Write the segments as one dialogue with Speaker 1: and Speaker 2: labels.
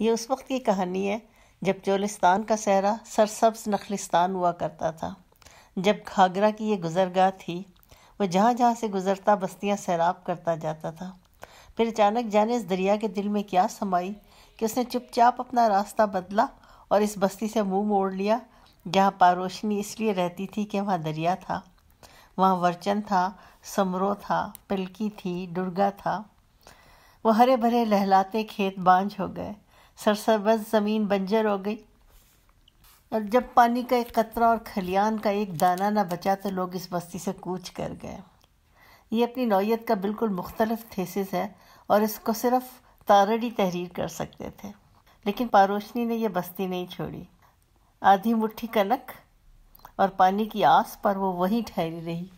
Speaker 1: ये उस वक्त की कहानी है जब चोलिस्तान का सहरा सरसब्ज नखलिस्तान हुआ करता था जब घाघरा की ये गुजरगाह थी वह जहाँ जहाँ से गुजरता बस्तियाँ सैराब करता जाता था फिर अचानक जाने इस दरिया के दिल में क्या समाई कि उसने चुपचाप अपना रास्ता बदला और इस बस्ती से मुंह मोड़ लिया जहाँ पारोशनी इसलिए रहती थी कि वहाँ दरिया था वहाँ वर्चन था समरो था पिलकी थी दुर्गा था वह हरे भरे लहलाते खेत बांझ हो गए सरसरबस ज़मीन बंजर हो गई और जब पानी का एक कतरा और खलियान का एक दाना ना बचा तो लोग इस बस्ती से कूच कर गए ये अपनी नौीयत का बिल्कुल मुख्तलफ थेसिस है और इसको सिर्फ तारड़ी तहरीर कर सकते थे लेकिन पारोशनी ने यह बस्ती नहीं छोड़ी आधी मुट्ठी कनक और पानी की आस पर वो वहीं ठहरी रही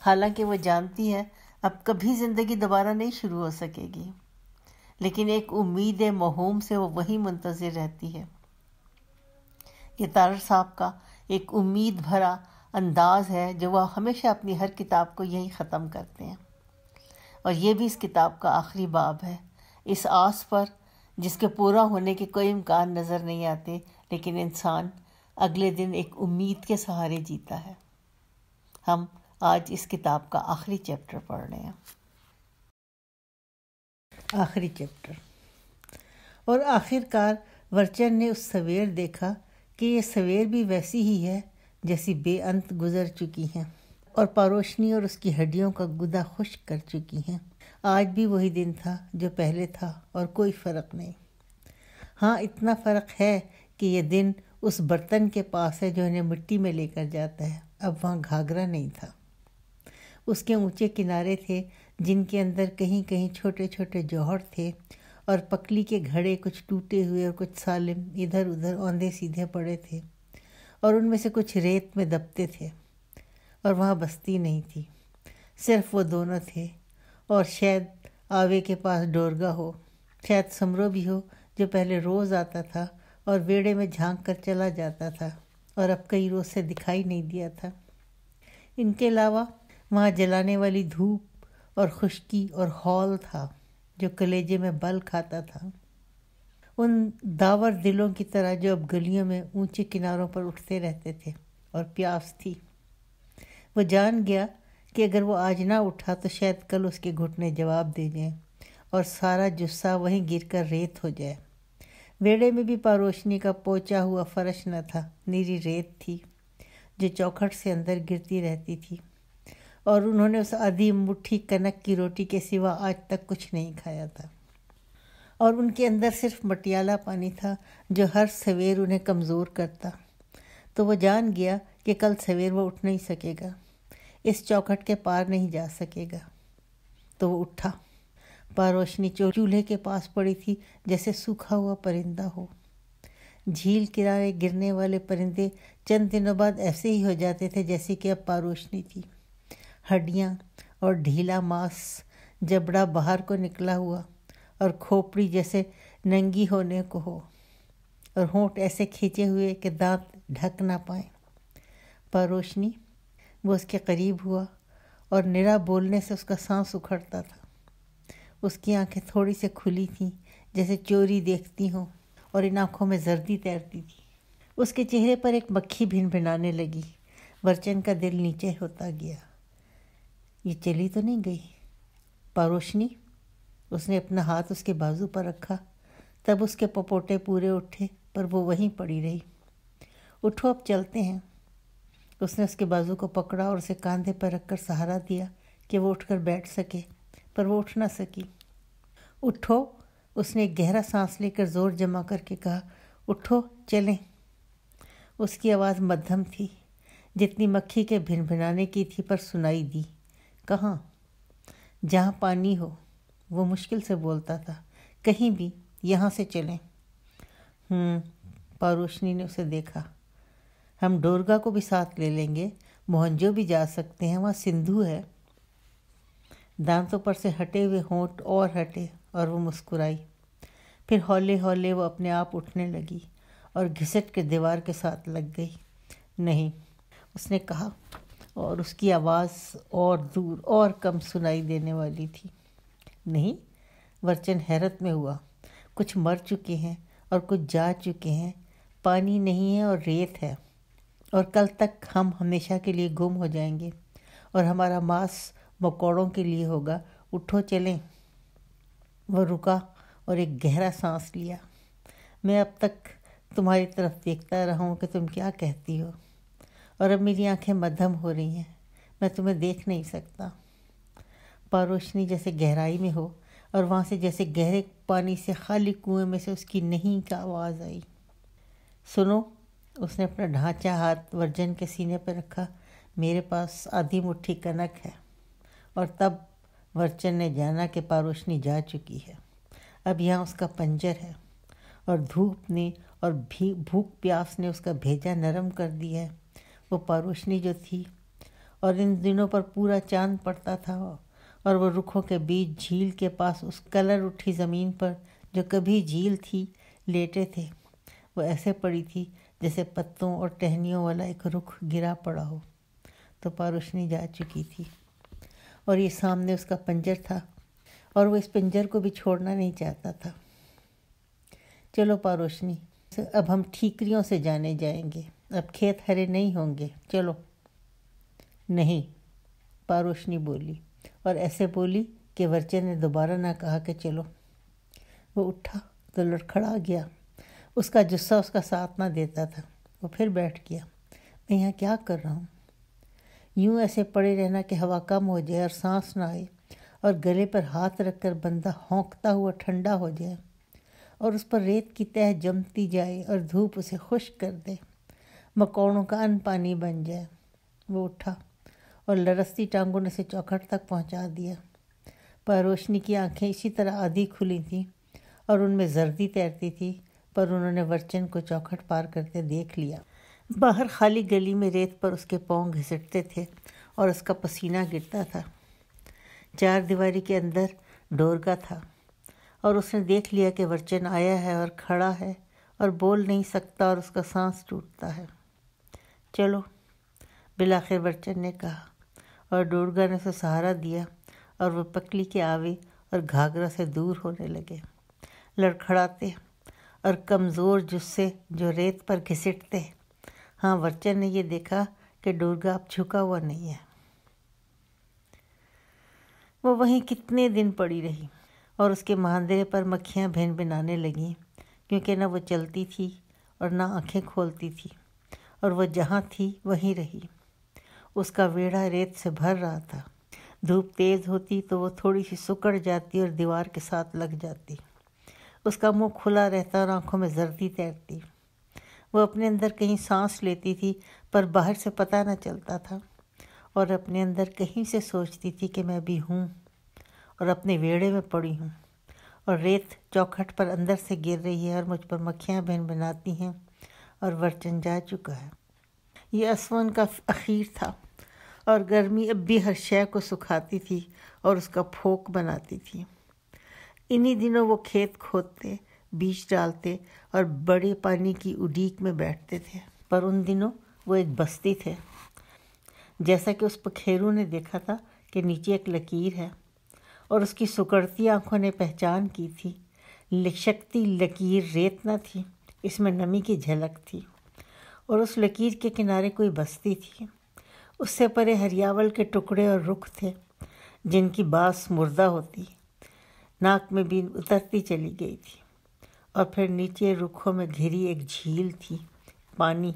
Speaker 1: हालांकि वो जानती है अब कभी ज़िंदगी दोबारा नहीं शुरू हो सकेगी लेकिन एक उम्मीद महोम से वो वही मुंतज़र रहती है ये तार साहब का एक उम्मीद भरा अंदाज है जो वह हमेशा अपनी हर किताब को यही ख़त्म करते हैं और ये भी इस किताब का आखिरी बाब है इस आस पर जिसके पूरा होने के कोई इम्कान नज़र नहीं आते लेकिन इंसान अगले दिन एक उम्मीद के सहारे जीता है हम आज इस किताब का आखिरी चैप्टर पढ़ रहे हैं आखिरी चैप्टर और आखिरकार वर्चन ने उस सवेर देखा कि ये सवेर भी वैसी ही है जैसी बेअंत गुजर चुकी हैं और पारोशनी और उसकी हड्डियों का गुदा खुश कर चुकी हैं आज भी वही दिन था जो पहले था और कोई फ़र्क नहीं हाँ इतना फ़र्क है कि यह दिन उस बर्तन के पास है जो इन्हें मिट्टी में लेकर जाता है अब वहाँ घाघरा नहीं था उसके ऊंचे किनारे थे जिनके अंदर कहीं कहीं छोटे छोटे जौहर थे और पकली के घड़े कुछ टूटे हुए और कुछ सालिम इधर उधर औंधे सीधे पड़े थे और उनमें से कुछ रेत में दबते थे और वहाँ बस्ती नहीं थी सिर्फ वो दोनों थे और शायद आवे के पास डोरगा हो शायद समरो भी हो जो पहले रोज़ आता था और वेड़े में झांक कर चला जाता था और अब कई रोज़ से दिखाई नहीं दिया था इनके अलावा वहाँ जलाने वाली धूप और खुशकी और हॉल था जो कलेजे में बल खाता था उन दावर दिलों की तरह जो अब गलियों में ऊंचे किनारों पर उठते रहते थे और प्यास थी वो जान गया कि अगर वो आज ना उठा तो शायद कल उसके घुटने जवाब दे जाएं और सारा जुस्सा वहीं गिर कर रेत हो जाए वेड़े में भी पारोशनी का पोचा हुआ फर्श न था नीरी रेत थी जो चौखट से अंदर गिरती रहती थी और उन्होंने उस आधी मुट्ठी कनक की रोटी के सिवा आज तक कुछ नहीं खाया था और उनके अंदर सिर्फ मटियाला पानी था जो हर सवेर उन्हें कमज़ोर करता तो वो जान गया कि कल सवेर वो उठ नहीं सकेगा इस चौखट के पार नहीं जा सकेगा तो वो उठा पर रोशनी चूल्हे के पास पड़ी थी जैसे सूखा हुआ परिंदा हो झील किनारे गिरने वाले परिंदे चंद दिनों बाद ऐसे ही हो जाते थे जैसे कि अब पारोशनी थी हड्डियाँ और ढीला मांस जबड़ा बाहर को निकला हुआ और खोपड़ी जैसे नंगी होने को हो और होंठ ऐसे खींचे हुए कि दांत ढक ना पाए पर रोशनी वो उसके करीब हुआ और निरा बोलने से उसका सांस उखड़ता था उसकी आंखें थोड़ी सी खुली थीं जैसे चोरी देखती हों और इन आँखों में जर्दी तैरती थी उसके चेहरे पर एक मक्खी भिन भिनाने लगी वर्चन का दिल नीचे होता गया ये चली तो नहीं गई परोशनी उसने अपना हाथ उसके बाजू पर रखा तब उसके पपोटे पूरे उठे पर वो वहीं पड़ी रही उठो अब चलते हैं उसने उसके बाजू को पकड़ा और उसे कांधे पर रखकर सहारा दिया कि वो उठकर बैठ सके पर वो उठ ना सकी उठो उसने गहरा सांस लेकर जोर जमा करके कहा उठो चलें उसकी आवाज़ मध्यम थी जितनी मक्खी के भिन भिनाने की थी पर सुनाई दी कहाँ जहाँ पानी हो वो मुश्किल से बोलता था कहीं भी यहाँ से चलें हम्म, पारोशनी ने उसे देखा हम डोरगा को भी साथ ले लेंगे मोहनजो भी जा सकते हैं वहाँ सिंधु है दांतों पर से हटे हुए होंठ और हटे और वो मुस्कुराई फिर हौले हौले वो अपने आप उठने लगी और घिसट के दीवार के साथ लग गई नहीं उसने कहा और उसकी आवाज़ और दूर और कम सुनाई देने वाली थी नहीं वर्चन हैरत में हुआ कुछ मर चुके हैं और कुछ जा चुके हैं पानी नहीं है और रेत है और कल तक हम हमेशा के लिए गुम हो जाएंगे और हमारा मांस मकौड़ों के लिए होगा उठो चलें वह रुका और एक गहरा सांस लिया मैं अब तक तुम्हारी तरफ देखता रहा हूँ कि तुम क्या कहती हो और अब मेरी आंखें मध्यम हो रही हैं मैं तुम्हें देख नहीं सकता पारोशनी जैसे गहराई में हो और वहाँ से जैसे गहरे पानी से खाली कुएं में से उसकी नहीं का आवाज़ आई सुनो उसने अपना ढांचा हाथ वर्जन के सीने पर रखा मेरे पास आधी मुट्ठी कनक है और तब वर्जन ने जाना कि पारोशनी जा चुकी है अब यहाँ उसका पंजर है और धूप ने और भी भूख प्यास ने उसका भेजा नरम कर दिया है वो पारोशनी जो थी और इन दिनों पर पूरा चांद पड़ता था और वो रुखों के बीच झील के पास उस कलर उठी ज़मीन पर जो कभी झील थी लेटे थे वो ऐसे पड़ी थी जैसे पत्तों और टहनियों वाला एक रुख गिरा पड़ा हो तो पारोशनी जा चुकी थी और ये सामने उसका पंजर था और वो इस पंजर को भी छोड़ना नहीं चाहता था चलो पारोशनी अब हम ठीकरियों से जाने जाएंगे अब खेत हरे नहीं होंगे चलो नहीं पारोशनी बोली और ऐसे बोली कि वर्चे ने दोबारा ना कहा कि चलो वो उठा तो लड़खड़ा गया उसका जुस्सा उसका साथ ना देता था वो फिर बैठ गया मैं यहाँ क्या कर रहा हूँ यूँ ऐसे पड़े रहना कि हवा कम हो जाए और सांस ना आए और गले पर हाथ रखकर बंदा होंकता हुआ ठंडा हो जाए और उस पर रेत की तह जमती जाए और धूप उसे खुश कर दे मकौड़ों का अन पानी बन जाए वो उठा और लरसती टांगों ने उसे चौखट तक पहुंचा दिया पर रोशनी की आंखें इसी तरह आधी खुली थीं और उनमें जर्दी तैरती थी पर उन्होंने वर्चन को चौखट पार करते देख लिया बाहर खाली गली में रेत पर उसके पाँव घिसटते थे और उसका पसीना गिरता था चार दीवारी के अंदर डोरगा था और उसने देख लिया कि वर्चन आया है और खड़ा है और बोल नहीं सकता और उसका सांस टूटता है चलो बिलाखिर बच्चन ने कहा और डोरगा ने उसे सहारा दिया और वह पकली के आवे और घाघरा से दूर होने लगे लड़खड़ाते और कमज़ोर जुस्से जो रेत पर घिसटते हाँ वर्चन ने यह देखा कि डोरगा अब झुका हुआ नहीं है वो वहीं कितने दिन पड़ी रही और उसके महांदेरे पर मक्खियाँ भिन भिनाने लगीं क्योंकि न वो चलती थी और ना आंखें खोलती थी और वह जहाँ थी वहीं रही उसका वेड़ा रेत से भर रहा था धूप तेज़ होती तो वह थोड़ी सी सुकड़ जाती और दीवार के साथ लग जाती उसका मुंह खुला रहता और आंखों में जर्दी तैरती वह अपने अंदर कहीं सांस लेती थी पर बाहर से पता न चलता था और अपने अंदर कहीं से सोचती थी कि मैं भी हूँ और अपने वेड़े में पड़ी हूँ और रेत चौखट पर अंदर से गिर रही है और मुझ पर मक्खियाँ बहन बनाती हैं और वर्चन जा चुका है ये असवन का अखीर था और गर्मी अब भी हर शय को सुखाती थी और उसका फोक बनाती थी इन्हीं दिनों वो खेत खोदते बीज डालते और बड़े पानी की उडीक में बैठते थे पर उन दिनों वो एक बस्ती थे जैसा कि उस पखेरू ने देखा था कि नीचे एक लकीर है और उसकी सुकड़ती आंखों ने पहचान की थी लिशक्ति लकीर रेत न थी इसमें नमी की झलक थी और उस लकीर के किनारे कोई बस्ती थी उससे परे हरियावल के टुकड़े और रुख थे जिनकी बाँस मुर्दा होती नाक में बीन उतरती चली गई थी और फिर नीचे रुखों में घिरी एक झील थी पानी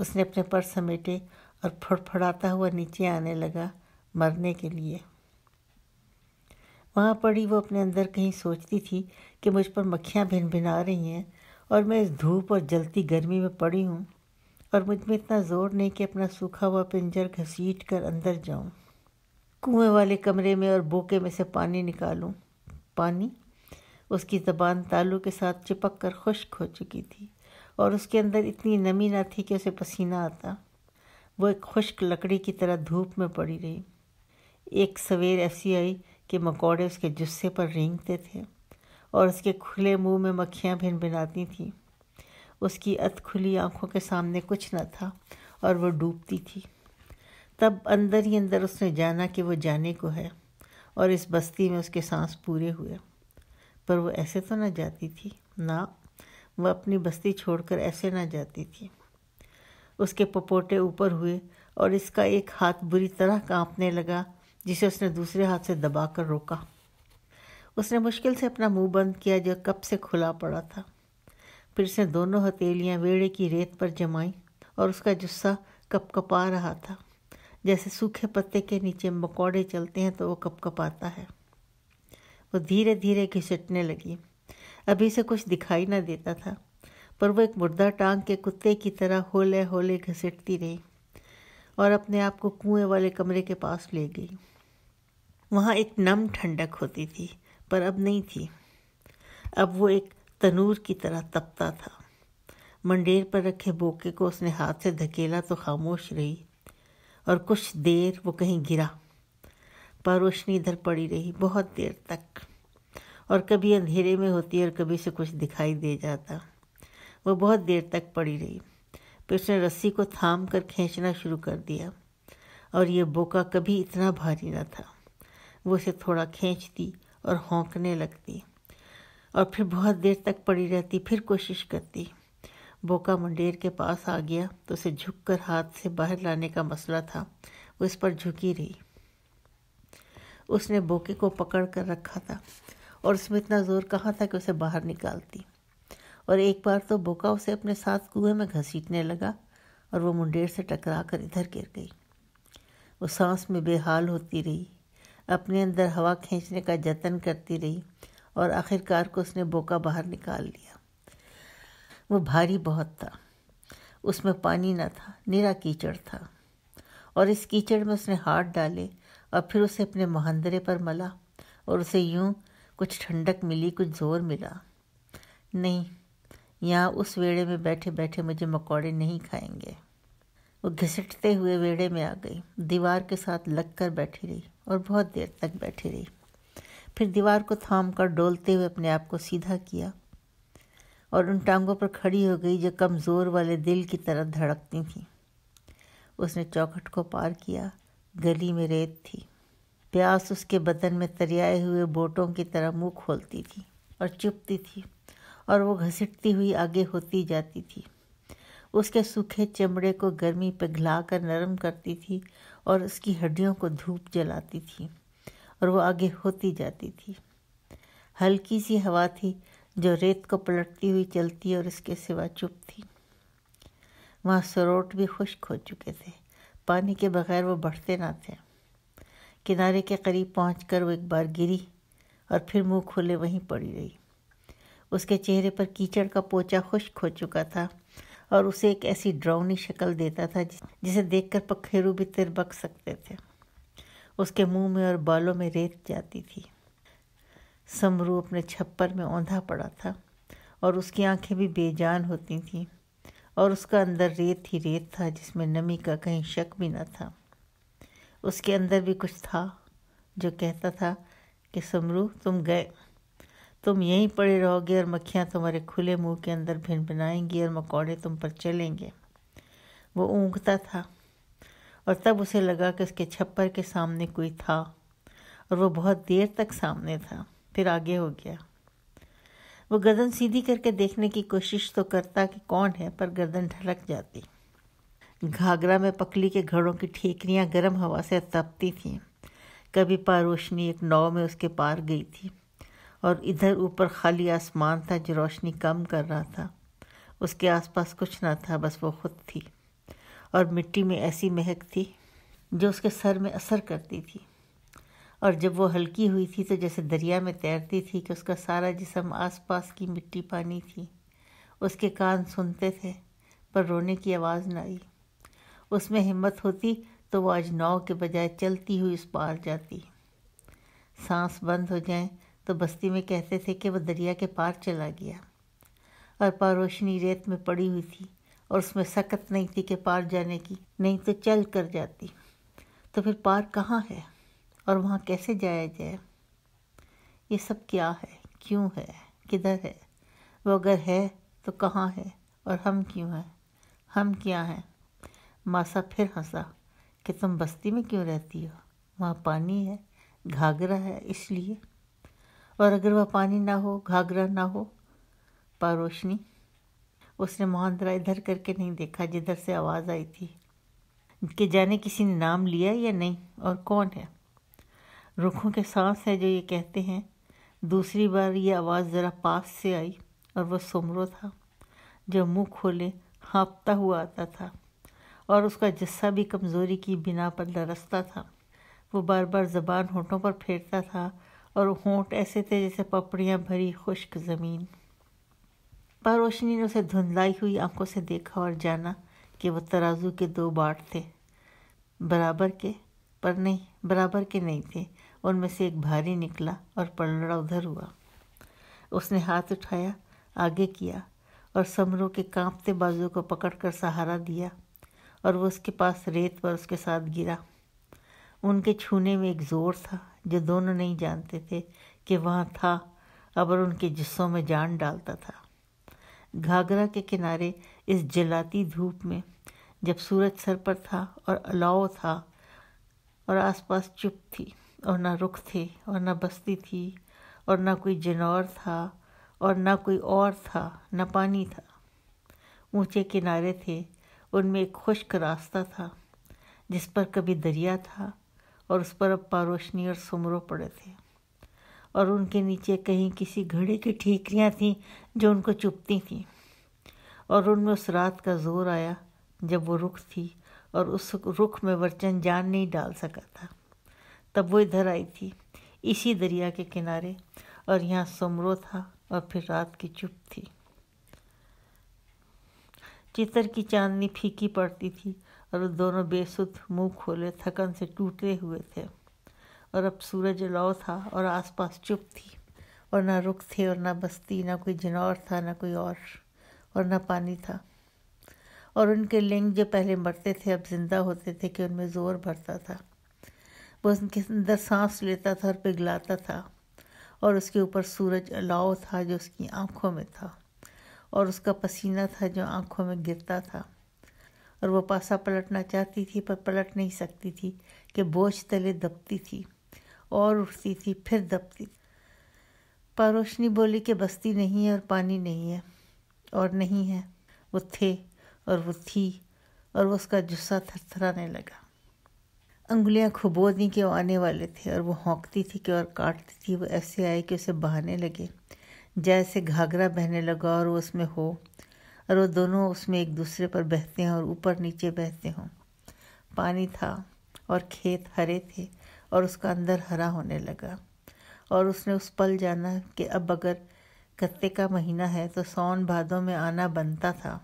Speaker 1: उसने अपने पर समेटे और फड़फड़ाता हुआ नीचे आने लगा मरने के लिए वहाँ पड़ी वो अपने अंदर कहीं सोचती थी कि मुझ पर मक्खियाँ भिन भिना रही हैं और मैं इस धूप और जलती गर्मी में पड़ी हूँ और मुझ में इतना ज़ोर नहीं कि अपना सूखा हुआ पिंजर घसीट कर अंदर जाऊँ कुएं वाले कमरे में और बोके में से पानी निकालूं पानी उसकी ज़बान तालू के साथ चिपक कर खुश्क हो चुकी थी और उसके अंदर इतनी नमी ना थी कि उसे पसीना आता वो एक खुश्क लकड़ी की तरह धूप में पड़ी रही एक सवेर ऐसी आई कि मकोड़े उसके जुस्से पर रेंगते थे और उसके खुले मुंह में मक्खियाँ भिन भिनाती थीं उसकी अत खुली आँखों के सामने कुछ न था और वो डूबती थी तब अंदर ही अंदर उसने जाना कि वो जाने को है और इस बस्ती में उसके सांस पूरे हुए पर वो ऐसे तो ना जाती थी ना वह अपनी बस्ती छोड़कर ऐसे ना जाती थी उसके पपोटे ऊपर हुए और इसका एक हाथ बुरी तरह कांपने लगा जिसे उसने दूसरे हाथ से दबाकर रोका उसने मुश्किल से अपना मुंह बंद किया जो कब से खुला पड़ा था फिर उसने दोनों हथेलियाँ वेड़े की रेत पर जमाई और उसका जुस्सा कपकपा रहा था जैसे सूखे पत्ते के नीचे मकौड़े चलते हैं तो वो कपकपाता है वो धीरे धीरे घिसटने लगी अभी से कुछ दिखाई ना देता था पर वो एक मुर्दा टांग के कुत्ते की तरह होले होले घसीटती रही और अपने आप को कुएं वाले कमरे के पास ले गई वहाँ एक नम ठंडक होती थी पर अब नहीं थी अब वो एक तनूर की तरह तपता था मंडेर पर रखे बोके को उसने हाथ से धकेला तो खामोश रही और कुछ देर वो कहीं गिरा पर रोशनी इधर पड़ी रही बहुत देर तक और कभी अंधेरे में होती और कभी से कुछ दिखाई दे जाता वो बहुत देर तक पड़ी रही फिर उसने रस्सी को थाम कर खींचना शुरू कर दिया और ये बोका कभी इतना भारी न था वो उसे थोड़ा खींचती और होंकने लगती और फिर बहुत देर तक पड़ी रहती फिर कोशिश करती बोका मंडेर के पास आ गया तो उसे झुककर हाथ से बाहर लाने का मसला था वो इस पर झुकी रही उसने बोके को पकड़ कर रखा था और उसमें इतना ज़ोर कहा था कि उसे बाहर निकालती और एक बार तो बोका उसे अपने साथ कुएं में घसीटने लगा और वो मुंडेर से टकरा कर इधर गिर गई वो सांस में बेहाल होती रही अपने अंदर हवा खींचने का जतन करती रही और आखिरकार को उसने बोका बाहर निकाल लिया वो भारी बहुत था उसमें पानी ना था निरा कीचड़ था और इस कीचड़ में उसने हाथ डाले और फिर उसे अपने महंदरे पर मला और उसे यूं कुछ ठंडक मिली कुछ जोर मिला नहीं यहाँ उस वेड़े में बैठे बैठे मुझे मकौड़े नहीं खाएंगे वो घिसटते हुए वेड़े में आ गई दीवार के साथ लग कर बैठी रही और बहुत देर तक बैठी रही फिर दीवार को थाम कर डोलते हुए अपने आप को सीधा किया और उन टांगों पर खड़ी हो गई जो कमज़ोर वाले दिल की तरह धड़कती थीं उसने चौखट को पार किया गली में रेत थी प्यास उसके बदन में तरियाए हुए बोटों की तरह मुंह खोलती थी और चुपती थी और वो घसीटती हुई आगे होती जाती थी उसके सूखे चमड़े को गर्मी पिघलाकर नरम करती थी और उसकी हड्डियों को धूप जलाती थी और वो आगे होती जाती थी हल्की सी हवा थी जो रेत को पलटती हुई चलती और इसके सिवा चुप थी वहाँ सरोट भी खुश्क हो चुके थे पानी के बगैर वो बढ़ते ना थे किनारे के करीब पहुँच कर वो एक बार गिरी और फिर मुंह खोले वहीं पड़ी रही उसके चेहरे पर कीचड़ का पोचा खुश्क हो चुका था और उसे एक ऐसी ड्राउनी शक्ल देता था जिसे देखकर पखेरु भी तिरबक सकते थे उसके मुंह में और बालों में रेत जाती थी समरू अपने छप्पर में औंधा पड़ा था और उसकी आंखें भी बेजान होती थीं और उसका अंदर रेत ही रेत था जिसमें नमी का कहीं शक भी न था उसके अंदर भी कुछ था जो कहता था कि समरू तुम गए तुम यहीं पड़े रहोगे और मक्खियाँ तुम्हारे खुले मुंह के अंदर भिन भिनाएंगी और मकौड़े तुम पर चलेंगे वो ऊँगता था और तब उसे लगा कि उसके छप्पर के सामने कोई था और वो बहुत देर तक सामने था फिर आगे हो गया वो गर्दन सीधी करके देखने की कोशिश तो करता कि कौन है पर गर्दन ढलक जाती घाघरा में पकली के घड़ों की ठीकरियाँ गर्म हवा से तपती थीं कभी पारोशनी एक नाव में उसके पार गई थी और इधर ऊपर खाली आसमान था जो रोशनी कम कर रहा था उसके आसपास कुछ ना था बस वो खुद थी और मिट्टी में ऐसी महक थी जो उसके सर में असर करती थी और जब वो हल्की हुई थी तो जैसे दरिया में तैरती थी कि उसका सारा जिसम आसपास की मिट्टी पानी थी उसके कान सुनते थे पर रोने की आवाज़ ना आई उसमें हिम्मत होती तो वो आज नाव के बजाय चलती हुई उस पार जाती सांस बंद हो जाए तो बस्ती में कहते थे कि वह दरिया के पार चला गया और पार रोशनी रेत में पड़ी हुई थी और उसमें सख्त नहीं थी कि पार जाने की नहीं तो चल कर जाती तो फिर पार कहाँ है और वहाँ कैसे जाया जाए ये सब क्या है क्यों है किधर है वो अगर है तो कहाँ है और हम क्यों हैं हम क्या हैं मासा फिर हंसा कि तुम बस्ती में क्यों रहती हो वहाँ पानी है घाघरा है इसलिए और अगर वह पानी ना हो घाघरा ना हो रोशनी उसने मोहनदरा इधर करके नहीं देखा जिधर से आवाज़ आई थी कि जाने किसी ने नाम लिया या नहीं और कौन है रुखों के सांस है जो ये कहते हैं दूसरी बार ये आवाज़ ज़रा पास से आई और वह सुमरो था जो मुंह खोले हाँपता हुआ आता था और उसका जस्सा भी कमज़ोरी की बिना पर लरसता था वो बार बार जबान होठों पर फेरता था और होंठ ऐसे थे जैसे पपड़ियाँ भरी खुश्क ज़मीन पर रोशनी ने उसे धुंधलाई हुई आंखों से देखा और जाना कि वह तराजू के दो बाट थे बराबर के पर नहीं बराबर के नहीं थे उनमें से एक भारी निकला और पलड़ा उधर हुआ उसने हाथ उठाया आगे किया और समरों के कांपते बाजू को पकड़कर सहारा दिया और वो उसके पास रेत पर उसके साथ गिरा उनके छूने में एक जोर था जो दोनों नहीं जानते थे कि वहाँ था अबर उनके जिस्सों में जान डालता था घाघरा के किनारे इस जलाती धूप में जब सूरज सर पर था और अलाव था और आसपास चुप थी और ना रुख थे और ना बस्ती थी और ना कोई जनौर था और ना कोई और था ना पानी था ऊंचे किनारे थे उनमें एक खुश्क रास्ता था जिस पर कभी दरिया था और उस पर अब पारोशनी और सुमरों पड़े थे और उनके नीचे कहीं किसी घड़े की ठीकरियाँ थीं जो उनको चुपती थीं और उनमें उस रात का जोर आया जब वो रुख थी और उस रुख में वर्चन जान नहीं डाल सका था तब वो इधर आई थी इसी दरिया के किनारे और यहाँ सुमरों था और फिर रात की चुप थी चितर की चांदनी फीकी पड़ती थी और दोनों बेसुध मुंह खोले थकन से टूटे हुए थे और अब सूरज लौ था और आसपास चुप थी और ना रुख थे और ना बस्ती ना कोई जनौर था ना कोई और और ना पानी था और उनके लिंग जो पहले मरते थे अब जिंदा होते थे कि उनमें ज़ोर भरता था वो उनके अंदर सांस लेता था और पिघलाता था और उसके ऊपर सूरज अलाव था जो उसकी आँखों में था और उसका पसीना था जो आँखों में गिरता था और वह पासा पलटना चाहती थी पर पलट नहीं सकती थी कि बोझ तले दबती थी और उठती थी फिर दबती पर पारोशनी बोली कि बस्ती नहीं है और पानी नहीं है और नहीं है वो थे और वो थी और वो उसका जुस्सा थरथराने लगा उंगलियाँ खुबो दी कि वो आने वाले थे और वो होंकती थी कि और काटती थी वो ऐसे आए कि उसे बहाने लगे जैसे घाघरा बहने लगा और वो उसमें हो और वो दोनों उसमें एक दूसरे पर बहते हैं और ऊपर नीचे बहते हों पानी था और खेत हरे थे और उसका अंदर हरा होने लगा और उसने उस पल जाना कि अब अगर कत्ते का महीना है तो सौन भादों में आना बनता था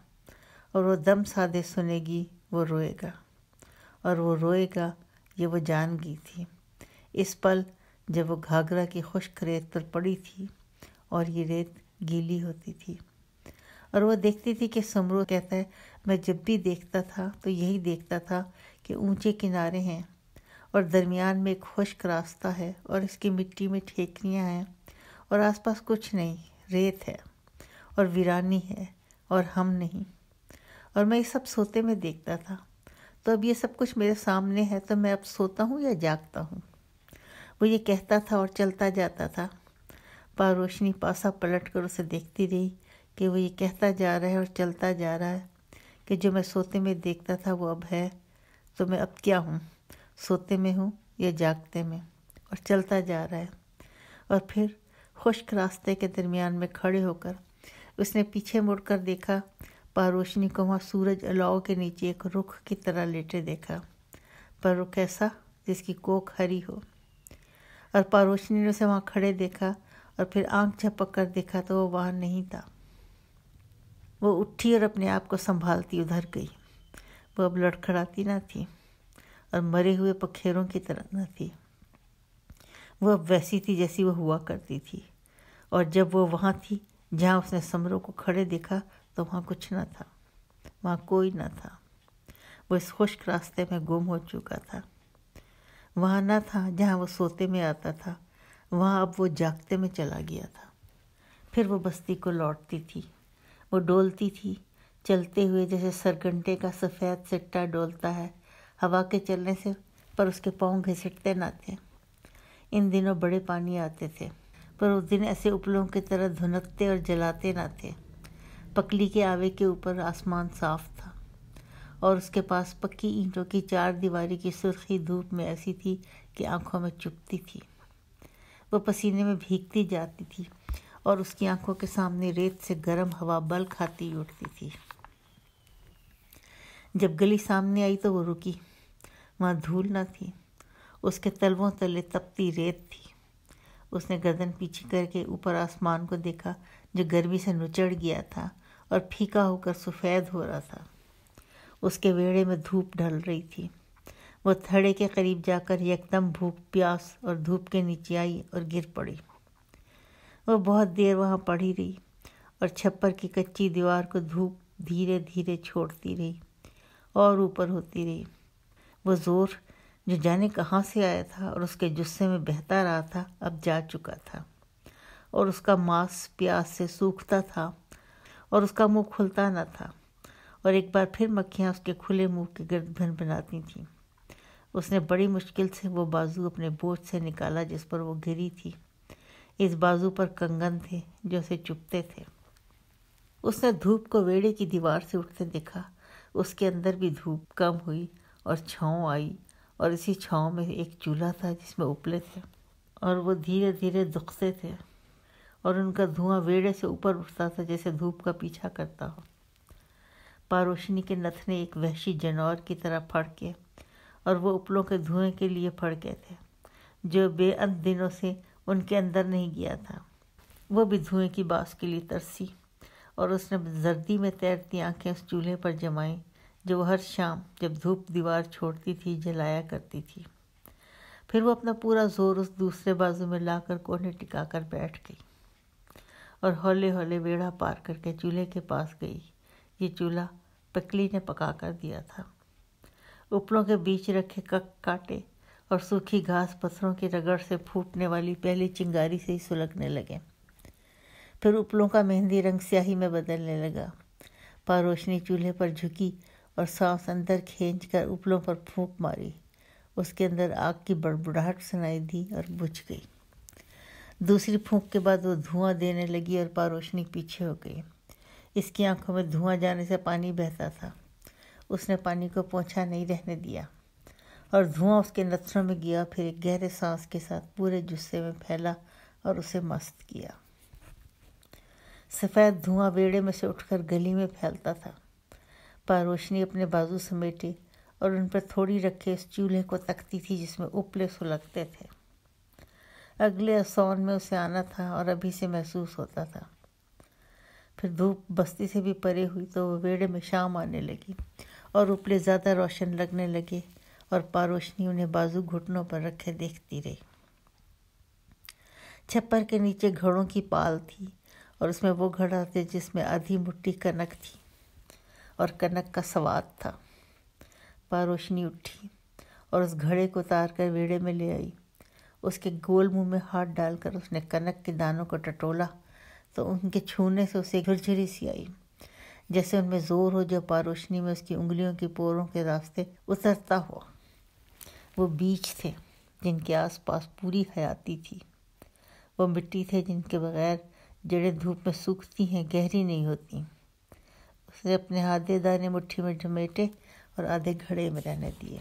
Speaker 1: और वो दम सादे सुनेगी वो रोएगा और वो रोएगा ये वो जान गई थी इस पल जब वो घाघरा की खुश्क रेत पर पड़ी थी और ये रेत गीली होती थी और वह देखती थी कि समरो कहता है मैं जब भी देखता था तो यही देखता था कि ऊंचे किनारे हैं और दरमियान में एक खुश्क रास्ता है और इसकी मिट्टी में ठेकरियाँ हैं और आसपास कुछ नहीं रेत है और वीरानी है और हम नहीं और मैं ये सब सोते में देखता था तो अब ये सब कुछ मेरे सामने है तो मैं अब सोता हूँ या जागता हूँ वो ये कहता था और चलता जाता था पा रोशनी पासा पलट कर उसे देखती रही कि वो ये कहता जा रहा है और चलता जा रहा है कि जो मैं सोते में देखता था वो अब है तो मैं अब क्या हूँ सोते में हूँ या जागते में और चलता जा रहा है और फिर खुश्क रास्ते के दरमियान में खड़े होकर उसने पीछे मुड़कर देखा रोशनी को वहाँ सूरज अलाव के नीचे एक रुख की तरह लेटे देखा पर रुख ऐसा जिसकी कोख हरी हो और पारोशनी ने उसे वहाँ खड़े देखा और फिर आंख झपक कर देखा तो वो वहाँ नहीं था वो उठी और अपने आप को संभालती उधर गई वो अब लड़खड़ाती ना थी और मरे हुए पखेरों की तरह ना थी वो अब वैसी थी जैसी वो हुआ करती थी और जब वो वहाँ थी जहाँ उसने समरों को खड़े देखा तो वहाँ कुछ ना था वहाँ कोई ना था वो इस खुश्क रास्ते में गुम हो चुका था वहाँ ना था जहाँ वो सोते में आता था वहाँ अब वो जागते में चला गया था फिर वो बस्ती को लौटती थी वो डोलती थी चलते हुए जैसे सरगंटे का सफ़ेद सिट्टा डोलता है हवा के चलने से पर उसके पाँव घिसटते ना थे इन दिनों बड़े पानी आते थे पर उस दिन ऐसे उपलों की तरह धुनकते और जलाते ना थे पकली के आवे के ऊपर आसमान साफ था और उसके पास पक्की ईंटों की चार दीवारी की सुर्खी धूप में ऐसी थी कि आंखों में चुपती थी वो पसीने में भीगती जाती थी और उसकी आंखों के सामने रेत से गर्म हवा बल खाती उठती थी जब गली सामने आई तो वो रुकी वहाँ धूल ना थी उसके तलवों तले तपती रेत थी उसने गर्दन पीछे करके ऊपर आसमान को देखा जो गर्मी से नुचड़ गया था और फीका होकर सफ़ेद हो रहा था उसके वेड़े में धूप ढल रही थी वो थड़े के करीब जाकर एकदम भूख प्यास और धूप के नीचे आई और गिर पड़ी वह बहुत देर वहाँ पड़ी रही और छप्पर की कच्ची दीवार को धूप धीरे धीरे छोड़ती रही और ऊपर होती रही वह जोर जो जाने कहाँ से आया था और उसके जुस्से में बहता रहा था अब जा चुका था और उसका मांस प्यास से सूखता था और उसका मुंह खुलता न था और एक बार फिर मक्खियाँ उसके खुले मुंह के गर्द भन बनाती थीं उसने बड़ी मुश्किल से वो बाजू अपने बोझ से निकाला जिस पर वो गिरी थी इस बाजू पर कंगन थे जो उसे चुपते थे उसने धूप को वेड़े की दीवार से उठते देखा उसके अंदर भी धूप कम हुई और छाँव आई और इसी छाँव में एक चूल्हा था जिसमें उपले थे और वो धीरे धीरे दुखते थे और उनका धुआं वेड़े से ऊपर उठता था जैसे धूप का पीछा करता हो पारोशनी के नथने एक वहशी जनौर की तरह फड़के और वो उपलों के धुएं के लिए फड़ गए थे जो बेअंत दिनों से उनके अंदर नहीं गया था वो भी धुएं की बास के लिए तरसी और उसने जर्दी में तैरती आंखें उस चूल्हे पर जमाई जो हर शाम जब धूप दीवार छोड़ती थी जलाया करती थी फिर वो अपना पूरा जोर उस दूसरे बाजू में लाकर कोने टिका कर बैठ गई और हौले हौले वेड़ा पार करके चूल्हे के पास गई ये चूल्हा पकली ने पका कर दिया था उपलों के बीच रखे कक काटे और सूखी घास पत्थरों की रगड़ से फूटने वाली पहली चिंगारी से ही सुलगने लगे फिर उपलों का मेहंदी रंग स्याही में बदलने लगा रोशनी चूल्हे पर झुकी और सांस अंदर खींच कर उपलों पर फूंक मारी उसके अंदर आग की बड़बड़ाहट सुनाई दी और बुझ गई दूसरी फूंक के बाद वो धुआं देने लगी और पा रोशनी पीछे हो गई इसकी आंखों में धुआं जाने से पानी बहता था उसने पानी को पहुंचा नहीं रहने दिया और धुआं उसके नथनों में गया फिर एक गहरे सांस के साथ पूरे जुस्से में फैला और उसे मस्त किया सफ़ेद धुआं बेड़े में से उठकर गली में फैलता था पारोशनी अपने बाजू समेटे और उन पर थोड़ी रखे उस चूल्हे को तकती थी जिसमें उपले सुलगते थे अगले असौन में उसे आना था और अभी से महसूस होता था फिर धूप बस्ती से भी परे हुई तो वह वेड़े में शाम आने लगी और उपले ज़्यादा रोशन लगने लगे और पारोशनी उन्हें बाजू घुटनों पर रखे देखती रही छप्पर के नीचे घड़ों की पाल थी और उसमें वो घड़ा थे जिसमें आधी मुट्ठी कनक थी और कनक का स्वाद था पारोशनी उठी और उस घड़े को उतार कर वेड़े में ले आई उसके गोल मुंह में हाथ डालकर उसने कनक के दानों को टटोला तो उनके छूने से उसे झुरझुरी सी आई जैसे उनमें जोर हो जो पारोशनी में उसकी उंगलियों की पोरों के रास्ते उतरता हुआ वो बीज थे जिनके आसपास पूरी हयाती थी वो मिट्टी थे जिनके बगैर जड़ें धूप में सूखती हैं गहरी नहीं होती उसने अपने आधे दाने मुट्ठी में झमेटे और आधे घड़े में रहने दिए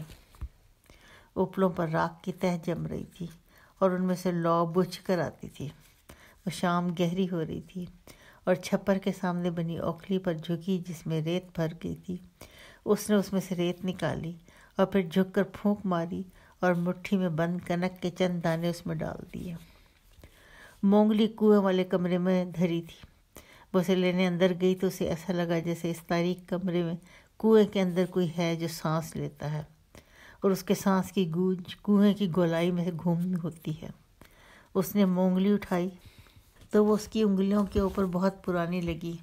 Speaker 1: उपलों पर राख की तह जम रही थी और उनमें से लौ बुझ कर आती थी वो शाम गहरी हो रही थी और छप्पर के सामने बनी ओखली पर झुकी जिसमें रेत भर गई थी उसने उसमें से रेत निकाली और फिर झुककर फूंक मारी और मुट्ठी में बंद कनक के चंद दाने उसमें डाल दिए मोंगली कुएं वाले कमरे में धरी थी उसे लेने अंदर गई तो उसे ऐसा लगा जैसे इस तारीख कमरे में कुएं के अंदर कोई है जो सांस लेता है और उसके सांस की गूंज कुएं की गोलाई में घूम होती है उसने मोंगली उठाई तो वो उसकी उंगलियों के ऊपर बहुत पुरानी लगी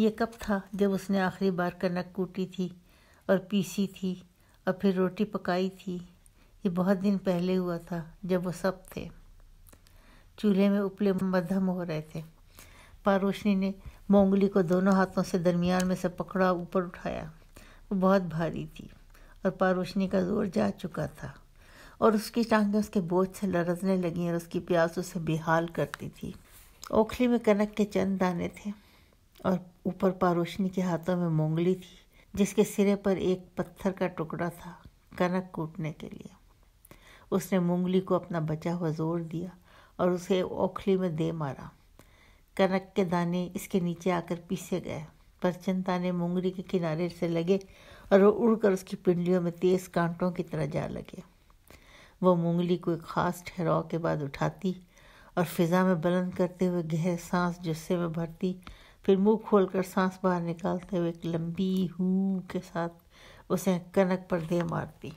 Speaker 1: ये कब था जब उसने आखिरी बार कनक कूटी थी और पीसी थी और फिर रोटी पकाई थी ये बहुत दिन पहले हुआ था जब वो सब थे चूल्हे में उपले मध्यम हो रहे थे पारोशनी ने मोंगली को दोनों हाथों से दरमियान में से पकड़ा ऊपर उठाया वो बहुत भारी थी और पारोशनी का जोर जा चुका था और उसकी टांगें उसके बोझ से लरजने लगी और उसकी प्यास उसे बेहाल करती थी ओखली में कनक के चंद दाने थे और ऊपर पारोशनी के हाथों में मोंगली थी जिसके सिरे पर एक पत्थर का टुकड़ा था कनक कूटने के लिए उसने मुंगली को अपना बचा हुआ जोर दिया और उसे ओखली में दे मारा कनक के दाने इसके नीचे आकर पीसे गए पर चिंता ने मुंगली के किनारे से लगे और वो उड़कर उसकी पिंडलियों में तेज कांटों की तरह जा लगे वो मुंगली को एक खास ठहराव के बाद उठाती और फिज़ा में बुलंद करते हुए गहरे सांस जुस्से में भरती फिर मुंह खोलकर सांस बाहर निकालते हुए एक लंबी हूँ के साथ उसे कनक पर दे मारती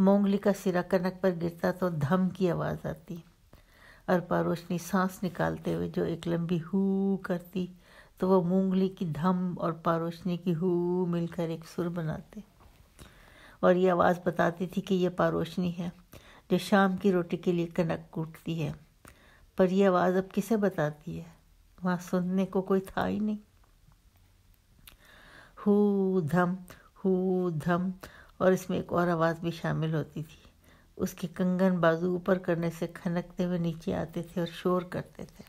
Speaker 1: मोंगली का सिरा कनक पर गिरता तो धम की आवाज़ आती अरपा रोशनी सांस निकालते हुए जो एक लंबी हु करती तो वो मूंगली की धम और पारोशनी की हू मिलकर एक सुर बनाते और ये आवाज़ बताती थी कि ये पारोशनी है जो शाम की रोटी के लिए कनक कूटती है पर यह आवाज़ अब किसे बताती है वहाँ सुनने को कोई था ही नहीं हु धम हु धम और इसमें एक और आवाज़ भी शामिल होती थी उसके कंगन बाजू ऊपर करने से खनकते हुए नीचे आते थे और शोर करते थे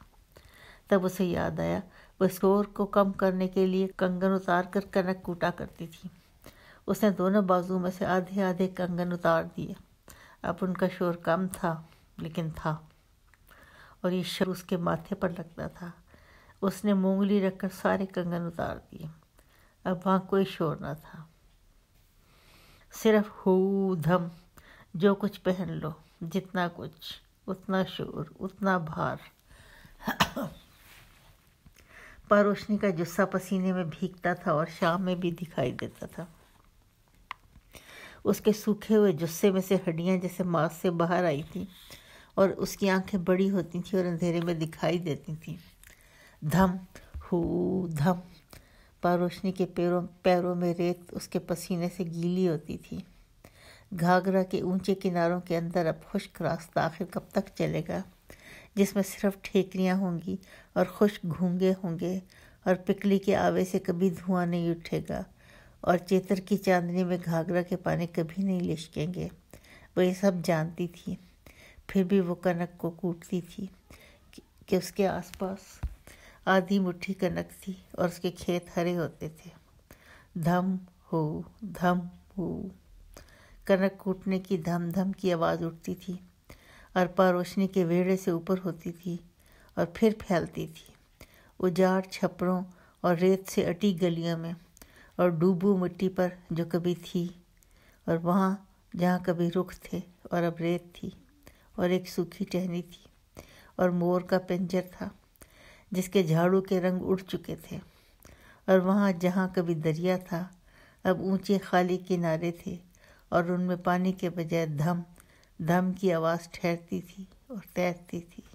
Speaker 1: तब उसे याद आया वह शोर को कम करने के लिए कंगन उतार कर कनक कूटा करती थी उसने दोनों बाजू में से आधे आधे कंगन उतार दिए अब उनका शोर कम था लेकिन था और ये शोर उसके माथे पर लगता था उसने मूंगली रखकर सारे कंगन उतार दिए अब वहाँ कोई शोर न था सिर्फ हु धम जो कुछ पहन लो जितना कुछ उतना शोर उतना भार पारोशनी का जुस्सा पसीने में भीगता था और शाम में भी दिखाई देता था उसके सूखे हुए जुस्से में से हड्डियां जैसे मांस से बाहर आई थी और उसकी आंखें बड़ी होती थी और अंधेरे में दिखाई देती थी धम हु धम पर रोशनी के पैरों पैरों में रेत उसके पसीने से गीली होती थी घाघरा के ऊंचे किनारों के अंदर अब खुश्क रास्ता आखिर कब तक चलेगा जिसमें सिर्फ ठेकरियाँ होंगी और खुश्क घूंगे होंगे और पिकली के आवे से कभी धुआं नहीं उठेगा और चेतर की चांदनी में घाघरा के पानी कभी नहीं लिशकेंगे वो ये सब जानती थी फिर भी वो कनक को कूटती थी कि उसके आसपास आधी मुट्ठी कनक थी और उसके खेत हरे होते थे धम हो धम हो कनक कूटने की धम धम की आवाज़ उठती थी अरपा रोशनी के वेड़े से ऊपर होती थी और फिर फैलती थी उजाड़ छपरों और रेत से अटी गलियों में और डूबू मिट्टी पर जो कभी थी और वहाँ जहाँ कभी रुख थे और अब रेत थी और एक सूखी टहनी थी और मोर का पिंजर था जिसके झाड़ू के रंग उड़ चुके थे और वहाँ जहाँ कभी दरिया था अब ऊंचे खाली किनारे थे और उनमें पानी के बजाय धम धम की आवाज़ ठहरती थी और तैरती थी